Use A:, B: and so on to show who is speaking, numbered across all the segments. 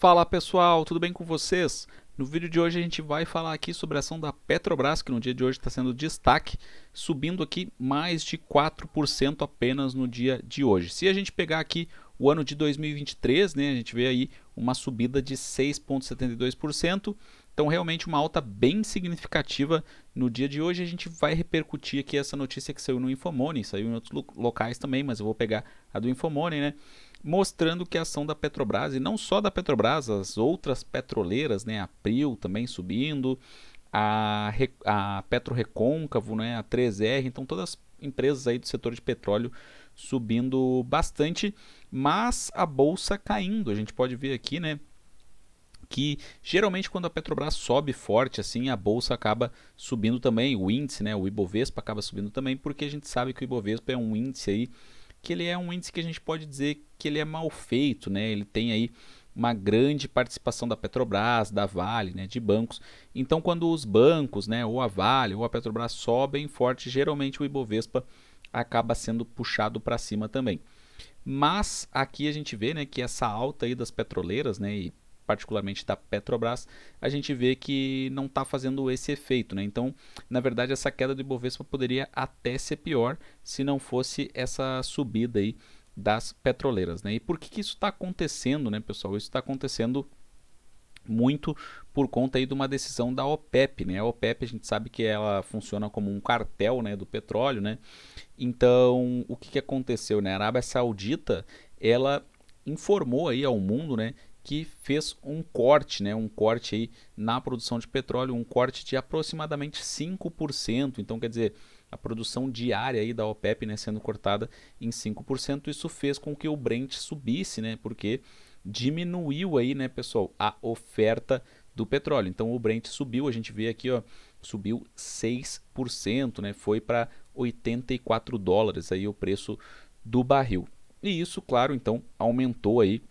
A: Fala pessoal, tudo bem com vocês? No vídeo de hoje a gente vai falar aqui sobre a ação da Petrobras, que no dia de hoje está sendo destaque, subindo aqui mais de 4% apenas no dia de hoje. Se a gente pegar aqui o ano de 2023, né, a gente vê aí uma subida de 6,72%, então realmente uma alta bem significativa no dia de hoje. A gente vai repercutir aqui essa notícia que saiu no Infomoney, saiu em outros locais também, mas eu vou pegar a do Infomoney, né? mostrando que a ação da Petrobras, e não só da Petrobras, as outras petroleiras, né, a Prio também subindo, a, a Petro Recôncavo, né, a 3R, então todas as empresas aí do setor de petróleo subindo bastante, mas a bolsa caindo. A gente pode ver aqui, né, que geralmente quando a Petrobras sobe forte assim, a bolsa acaba subindo também, o índice, né, o Ibovespa acaba subindo também, porque a gente sabe que o Ibovespa é um índice aí que ele é um índice que a gente pode dizer que ele é mal feito, né? Ele tem aí uma grande participação da Petrobras, da Vale, né, de bancos. Então, quando os bancos, né, ou a Vale ou a Petrobras sobem forte, geralmente o Ibovespa acaba sendo puxado para cima também. Mas aqui a gente vê, né, que essa alta aí das petroleiras, né, e particularmente da Petrobras, a gente vê que não está fazendo esse efeito. Né? Então, na verdade, essa queda do Ibovespa poderia até ser pior se não fosse essa subida aí das petroleiras. Né? E por que, que isso está acontecendo, né, pessoal? Isso está acontecendo muito por conta aí de uma decisão da OPEP, né? A OPEP a gente sabe que ela funciona como um cartel, né, do petróleo, né? Então, o que, que aconteceu, né? A Arábia Saudita, ela informou aí ao mundo, né, que fez um corte, né, um corte aí na produção de petróleo, um corte de aproximadamente 5%. Então, quer dizer, a produção diária aí da OPEP né, sendo cortada em 5%, isso fez com que o Brent subisse, né, porque diminuiu aí, né, pessoal, a oferta do petróleo. Então, o Brent subiu, a gente vê aqui, ó, subiu 6%, né, foi para 84 dólares aí o preço do barril. E isso, claro, então aumentou aí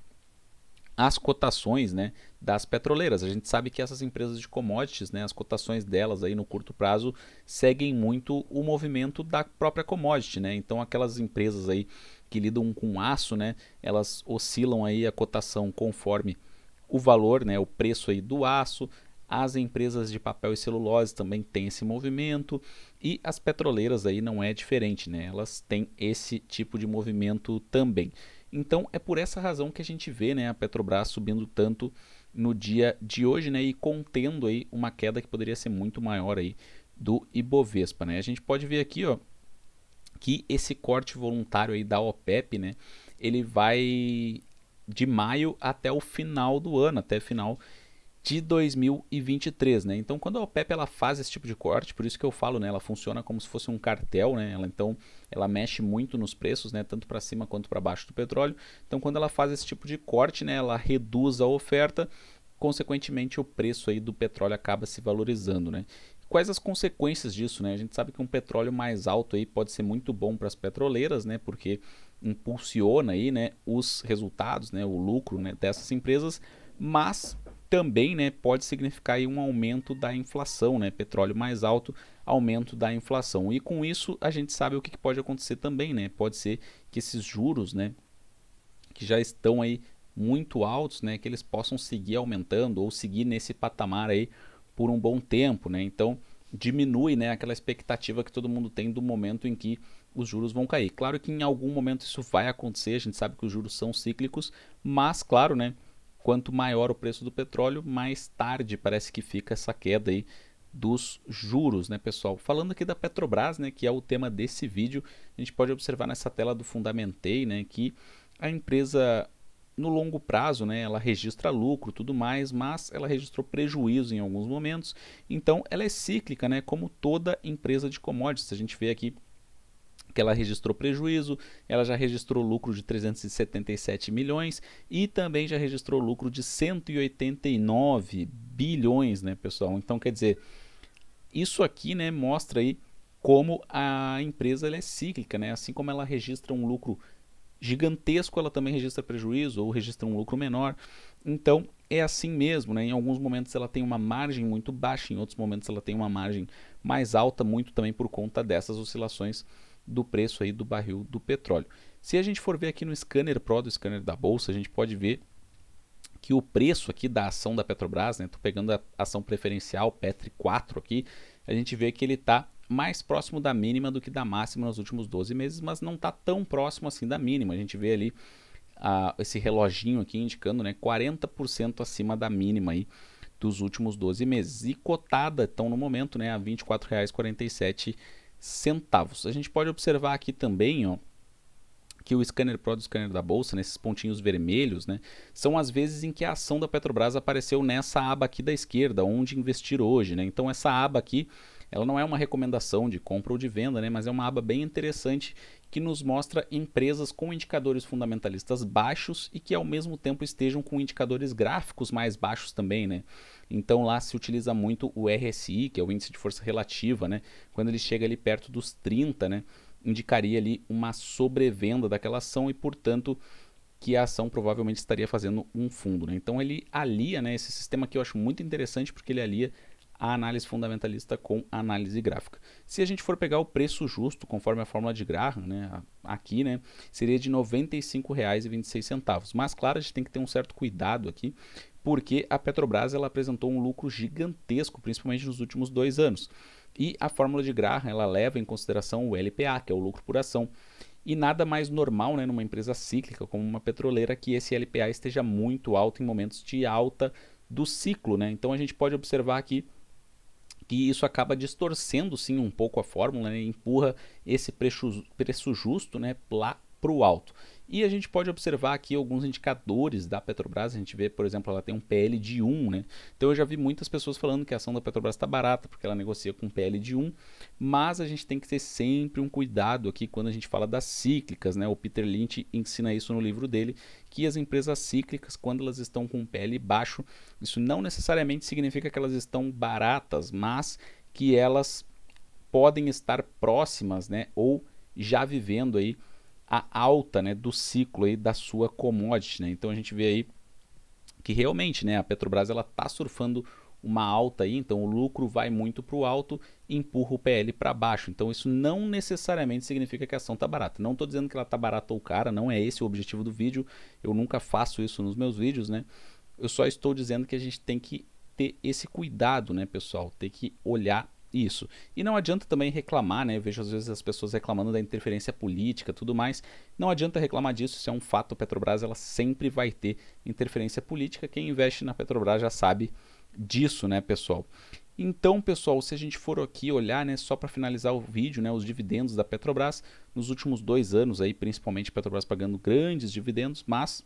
A: as cotações né, das petroleiras. A gente sabe que essas empresas de commodities, né, as cotações delas aí no curto prazo seguem muito o movimento da própria commodity. Né? Então aquelas empresas aí que lidam com aço, né, elas oscilam aí a cotação conforme o valor, né, o preço aí do aço. As empresas de papel e celulose também têm esse movimento e as petroleiras aí não é diferente, né? Elas têm esse tipo de movimento também. Então é por essa razão que a gente vê né, a Petrobras subindo tanto no dia de hoje né, e contendo aí uma queda que poderia ser muito maior aí do Ibovespa. Né? A gente pode ver aqui ó, que esse corte voluntário aí da OPEP né, ele vai de maio até o final do ano, até final de 2023, né? Então, quando a OPEP ela faz esse tipo de corte, por isso que eu falo, né? Ela funciona como se fosse um cartel, né? Ela, então, ela mexe muito nos preços, né? Tanto para cima quanto para baixo do petróleo. Então, quando ela faz esse tipo de corte, né? Ela reduz a oferta, consequentemente, o preço aí do petróleo acaba se valorizando, né? Quais as consequências disso, né? A gente sabe que um petróleo mais alto aí pode ser muito bom para as petroleiras, né? Porque impulsiona aí, né? Os resultados, né? O lucro, né? Dessas empresas, mas também né, pode significar um aumento da inflação, né? Petróleo mais alto, aumento da inflação. E com isso a gente sabe o que pode acontecer também, né? Pode ser que esses juros, né, que já estão aí muito altos, né, que eles possam seguir aumentando ou seguir nesse patamar aí por um bom tempo, né? Então diminui, né, aquela expectativa que todo mundo tem do momento em que os juros vão cair. Claro que em algum momento isso vai acontecer, a gente sabe que os juros são cíclicos, mas claro, né, quanto maior o preço do petróleo, mais tarde parece que fica essa queda aí dos juros, né, pessoal? Falando aqui da Petrobras, né, que é o tema desse vídeo, a gente pode observar nessa tela do Fundamentei, né, que a empresa no longo prazo, né, ela registra lucro, tudo mais, mas ela registrou prejuízo em alguns momentos. Então, ela é cíclica, né, como toda empresa de commodities. A gente vê aqui que ela registrou prejuízo, ela já registrou lucro de 377 milhões e também já registrou lucro de 189 bilhões, né, pessoal? Então, quer dizer, isso aqui, né, mostra aí como a empresa é cíclica, né? Assim como ela registra um lucro gigantesco, ela também registra prejuízo ou registra um lucro menor. Então, é assim mesmo, né? Em alguns momentos ela tem uma margem muito baixa, em outros momentos ela tem uma margem mais alta, muito também por conta dessas oscilações do preço aí do barril do petróleo. Se a gente for ver aqui no Scanner Pro do Scanner da Bolsa, a gente pode ver que o preço aqui da ação da Petrobras, né, estou pegando a ação preferencial Petri 4 aqui, a gente vê que ele está mais próximo da mínima do que da máxima nos últimos 12 meses, mas não está tão próximo assim da mínima. A gente vê ali esse reloginho aqui indicando né, 40% acima da mínima aí dos últimos 12 meses. E cotada, então, no momento, né, a R$ 24,47 centavos. A gente pode observar aqui também, ó, que o scanner Pro do scanner da bolsa, nesses né, pontinhos vermelhos, né, são as vezes em que a ação da Petrobras apareceu nessa aba aqui da esquerda, onde investir hoje, né? Então essa aba aqui ela não é uma recomendação de compra ou de venda, né? mas é uma aba bem interessante que nos mostra empresas com indicadores fundamentalistas baixos e que ao mesmo tempo estejam com indicadores gráficos mais baixos também, né? Então lá se utiliza muito o RSI, que é o índice de força relativa, né? Quando ele chega ali perto dos 30, né, indicaria ali uma sobrevenda daquela ação e, portanto, que a ação provavelmente estaria fazendo um fundo. Né? Então ele alia né, esse sistema que eu acho muito interessante porque ele alia a análise fundamentalista com análise gráfica. Se a gente for pegar o preço justo, conforme a fórmula de Graham, né, aqui, né, seria de R$ 95,26. Mas, claro, a gente tem que ter um certo cuidado aqui, porque a Petrobras ela apresentou um lucro gigantesco, principalmente nos últimos dois anos. E a fórmula de Graham ela leva em consideração o LPA, que é o lucro por ação. E nada mais normal né, numa empresa cíclica como uma petroleira que esse LPA esteja muito alto em momentos de alta do ciclo. Né? Então a gente pode observar aqui que isso acaba distorcendo sim um pouco a fórmula, né? empurra esse preço, preço justo né? para o alto. E a gente pode observar aqui alguns indicadores da Petrobras. A gente vê, por exemplo, ela tem um PL de 1, né? Então eu já vi muitas pessoas falando que a ação da Petrobras está barata porque ela negocia com PL de 1, mas a gente tem que ter sempre um cuidado aqui quando a gente fala das cíclicas, né? O Peter Lynch ensina isso no livro dele, que as empresas cíclicas, quando elas estão com PL baixo, isso não necessariamente significa que elas estão baratas, mas que elas podem estar próximas, né? Ou já vivendo aí a alta né, do ciclo aí da sua commodity. Né? Então a gente vê aí que realmente né, a Petrobras está surfando uma alta aí, então o lucro vai muito para o alto e empurra o PL para baixo. Então isso não necessariamente significa que a ação está barata. Não estou dizendo que ela está barata ou cara, não é esse o objetivo do vídeo. Eu nunca faço isso nos meus vídeos, né? Eu só estou dizendo que a gente tem que ter esse cuidado, né, pessoal? Ter que olhar isso. E não adianta também reclamar, né? Eu vejo às vezes as pessoas reclamando da interferência política, tudo mais. Não adianta reclamar disso, isso é um fato. A Petrobras ela sempre vai ter interferência política. Quem investe na Petrobras já sabe disso, né, pessoal? Então, pessoal, se a gente for aqui olhar, né, só para finalizar o vídeo, né, os dividendos da Petrobras nos últimos dois anos aí, principalmente Petrobras pagando grandes dividendos, mas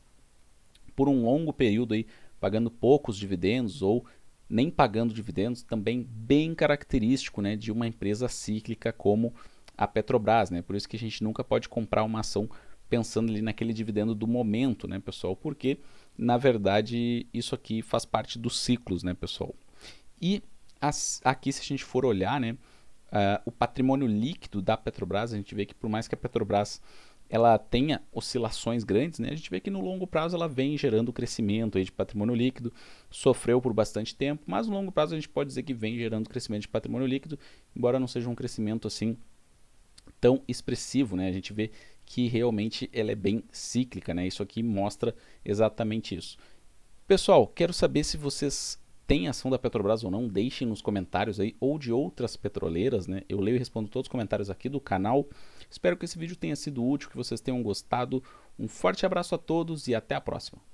A: por um longo período aí pagando poucos dividendos ou nem pagando dividendos, também bem característico né, de uma empresa cíclica como a Petrobras. Né? Por isso que a gente nunca pode comprar uma ação pensando ali naquele dividendo do momento, né, pessoal? Porque, na verdade, isso aqui faz parte dos ciclos, né, pessoal? E as, aqui, se a gente for olhar, né, uh, o patrimônio líquido da Petrobras, a gente vê que por mais que a Petrobras ela tenha oscilações grandes, né, a gente vê que no longo prazo ela vem gerando crescimento aí de patrimônio líquido, sofreu por bastante tempo, mas no longo prazo a gente pode dizer que vem gerando crescimento de patrimônio líquido, embora não seja um crescimento assim tão expressivo, né? A gente vê que realmente ela é bem cíclica, né? Isso aqui mostra exatamente isso. Pessoal, quero saber se vocês tem ação da Petrobras ou não, deixem nos comentários aí, ou de outras petroleiras, né? Eu leio e respondo todos os comentários aqui do canal. Espero que esse vídeo tenha sido útil, que vocês tenham gostado. Um forte abraço a todos e até a próxima.